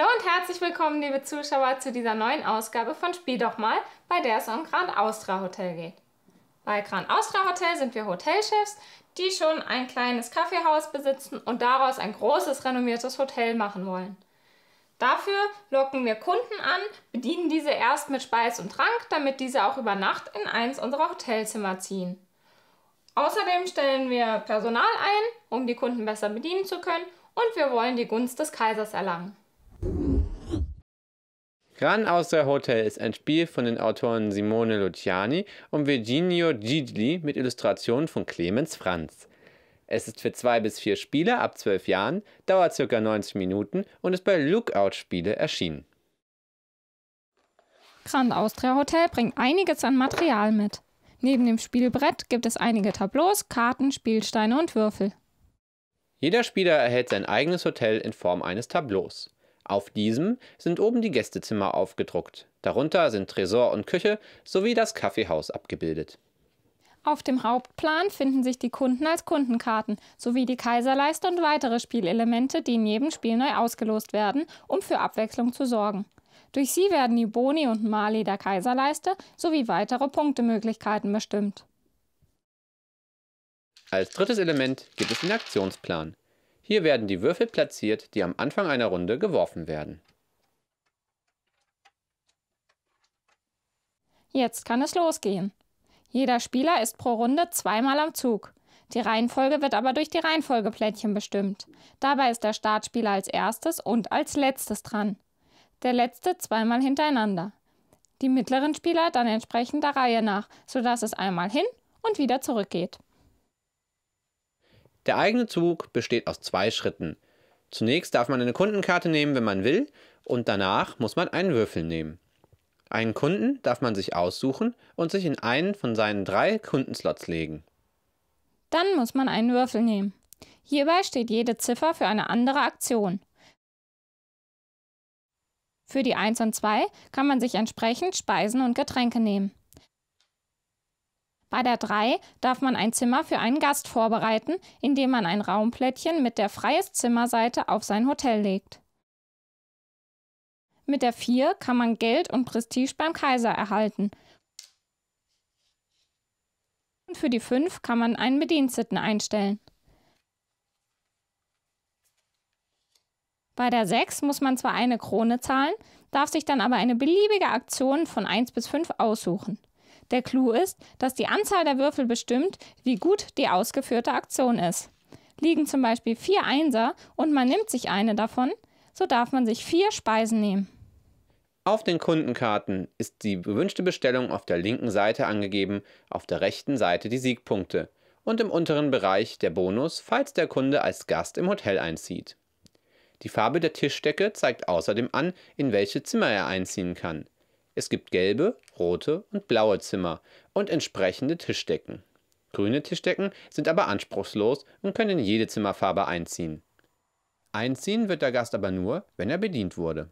Hallo und herzlich willkommen, liebe Zuschauer, zu dieser neuen Ausgabe von Spiel doch mal, bei der es um Grand Austra Hotel geht. Bei Grand Austra Hotel sind wir Hotelchefs, die schon ein kleines Kaffeehaus besitzen und daraus ein großes, renommiertes Hotel machen wollen. Dafür locken wir Kunden an, bedienen diese erst mit Speis und Trank, damit diese auch über Nacht in eins unserer Hotelzimmer ziehen. Außerdem stellen wir Personal ein, um die Kunden besser bedienen zu können, und wir wollen die Gunst des Kaisers erlangen. Gran Austria Hotel ist ein Spiel von den Autoren Simone Luciani und Virginio Gigli mit Illustrationen von Clemens Franz. Es ist für zwei bis vier Spieler ab zwölf Jahren, dauert ca. 90 Minuten und ist bei Lookout Spiele erschienen. Grand Austria Hotel bringt einiges an Material mit. Neben dem Spielbrett gibt es einige Tableaus, Karten, Spielsteine und Würfel. Jeder Spieler erhält sein eigenes Hotel in Form eines Tableaus. Auf diesem sind oben die Gästezimmer aufgedruckt. Darunter sind Tresor und Küche sowie das Kaffeehaus abgebildet. Auf dem Hauptplan finden sich die Kunden als Kundenkarten sowie die Kaiserleiste und weitere Spielelemente, die in jedem Spiel neu ausgelost werden, um für Abwechslung zu sorgen. Durch sie werden die Boni und Mali der Kaiserleiste sowie weitere Punktemöglichkeiten bestimmt. Als drittes Element gibt es den Aktionsplan. Hier werden die Würfel platziert, die am Anfang einer Runde geworfen werden. Jetzt kann es losgehen. Jeder Spieler ist pro Runde zweimal am Zug. Die Reihenfolge wird aber durch die Reihenfolgeplättchen bestimmt. Dabei ist der Startspieler als erstes und als letztes dran. Der letzte zweimal hintereinander. Die mittleren Spieler dann entsprechend der Reihe nach, sodass es einmal hin und wieder zurückgeht. Der eigene Zug besteht aus zwei Schritten. Zunächst darf man eine Kundenkarte nehmen, wenn man will, und danach muss man einen Würfel nehmen. Einen Kunden darf man sich aussuchen und sich in einen von seinen drei Kundenslots legen. Dann muss man einen Würfel nehmen. Hierbei steht jede Ziffer für eine andere Aktion. Für die 1 und 2 kann man sich entsprechend Speisen und Getränke nehmen. Bei der 3 darf man ein Zimmer für einen Gast vorbereiten, indem man ein Raumplättchen mit der freies Zimmerseite auf sein Hotel legt. Mit der 4 kann man Geld und Prestige beim Kaiser erhalten. Und für die 5 kann man einen Bediensteten einstellen. Bei der 6 muss man zwar eine Krone zahlen, darf sich dann aber eine beliebige Aktion von 1 bis 5 aussuchen. Der Clou ist, dass die Anzahl der Würfel bestimmt, wie gut die ausgeführte Aktion ist. Liegen zum Beispiel vier Einser und man nimmt sich eine davon, so darf man sich vier Speisen nehmen. Auf den Kundenkarten ist die gewünschte Bestellung auf der linken Seite angegeben, auf der rechten Seite die Siegpunkte und im unteren Bereich der Bonus, falls der Kunde als Gast im Hotel einzieht. Die Farbe der Tischdecke zeigt außerdem an, in welche Zimmer er einziehen kann. Es gibt gelbe, rote und blaue Zimmer und entsprechende Tischdecken. Grüne Tischdecken sind aber anspruchslos und können in jede Zimmerfarbe einziehen. Einziehen wird der Gast aber nur, wenn er bedient wurde.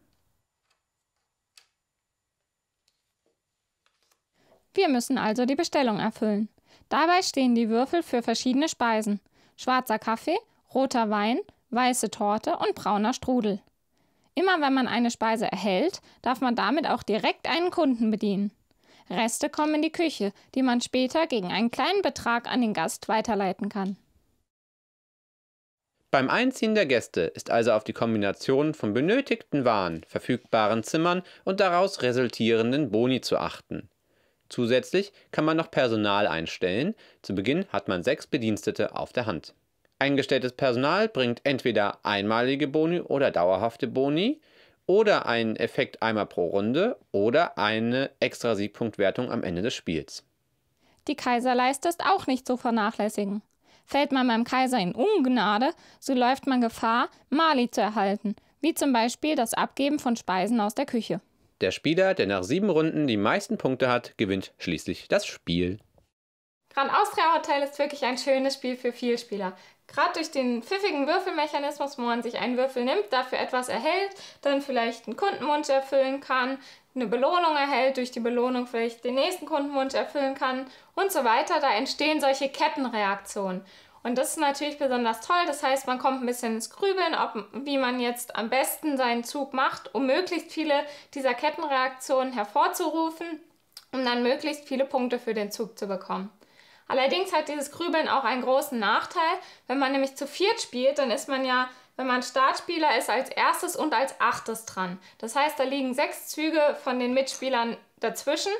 Wir müssen also die Bestellung erfüllen. Dabei stehen die Würfel für verschiedene Speisen. Schwarzer Kaffee, roter Wein, weiße Torte und brauner Strudel. Immer wenn man eine Speise erhält, darf man damit auch direkt einen Kunden bedienen. Reste kommen in die Küche, die man später gegen einen kleinen Betrag an den Gast weiterleiten kann. Beim Einziehen der Gäste ist also auf die Kombination von benötigten Waren, verfügbaren Zimmern und daraus resultierenden Boni zu achten. Zusätzlich kann man noch Personal einstellen. Zu Beginn hat man sechs Bedienstete auf der Hand. Eingestelltes Personal bringt entweder einmalige Boni oder dauerhafte Boni oder einen Effekt einmal pro Runde oder eine extra Siegpunktwertung am Ende des Spiels. Die Kaiserleiste ist auch nicht zu vernachlässigen. Fällt man beim Kaiser in Ungnade, so läuft man Gefahr, Mali zu erhalten, wie zum Beispiel das Abgeben von Speisen aus der Küche. Der Spieler, der nach sieben Runden die meisten Punkte hat, gewinnt schließlich das Spiel. Gran Austria Hotel ist wirklich ein schönes Spiel für Vielspieler. Gerade durch den pfiffigen Würfelmechanismus, wo man sich einen Würfel nimmt, dafür etwas erhält, dann vielleicht einen Kundenwunsch erfüllen kann, eine Belohnung erhält, durch die Belohnung vielleicht den nächsten Kundenwunsch erfüllen kann und so weiter. Da entstehen solche Kettenreaktionen. Und das ist natürlich besonders toll. Das heißt, man kommt ein bisschen ins Grübeln, ob, wie man jetzt am besten seinen Zug macht, um möglichst viele dieser Kettenreaktionen hervorzurufen, um dann möglichst viele Punkte für den Zug zu bekommen. Allerdings hat dieses Grübeln auch einen großen Nachteil. Wenn man nämlich zu viert spielt, dann ist man ja, wenn man Startspieler ist, als erstes und als achtes dran. Das heißt, da liegen sechs Züge von den Mitspielern dazwischen.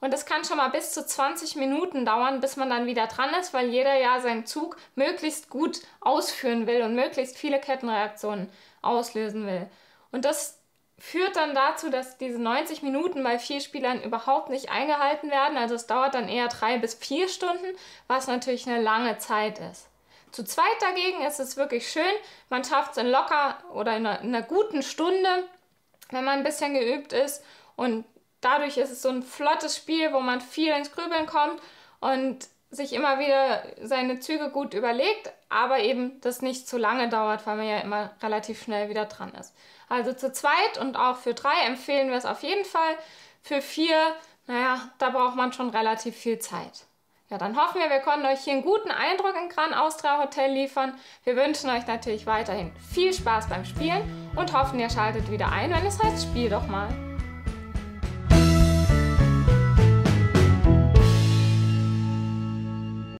Und es kann schon mal bis zu 20 Minuten dauern, bis man dann wieder dran ist, weil jeder ja seinen Zug möglichst gut ausführen will und möglichst viele Kettenreaktionen auslösen will. Und das führt dann dazu, dass diese 90 Minuten bei vier Spielern überhaupt nicht eingehalten werden. Also es dauert dann eher drei bis vier Stunden, was natürlich eine lange Zeit ist. Zu zweit dagegen ist es wirklich schön. Man schafft es in locker oder in einer, in einer guten Stunde, wenn man ein bisschen geübt ist. Und dadurch ist es so ein flottes Spiel, wo man viel ins Grübeln kommt und sich immer wieder seine Züge gut überlegt, aber eben das nicht zu lange dauert, weil man ja immer relativ schnell wieder dran ist. Also zu zweit und auch für drei empfehlen wir es auf jeden Fall. Für vier, naja, da braucht man schon relativ viel Zeit. Ja, dann hoffen wir, wir konnten euch hier einen guten Eindruck im Gran Austria Hotel liefern. Wir wünschen euch natürlich weiterhin viel Spaß beim Spielen und hoffen, ihr schaltet wieder ein, wenn es heißt Spiel doch mal.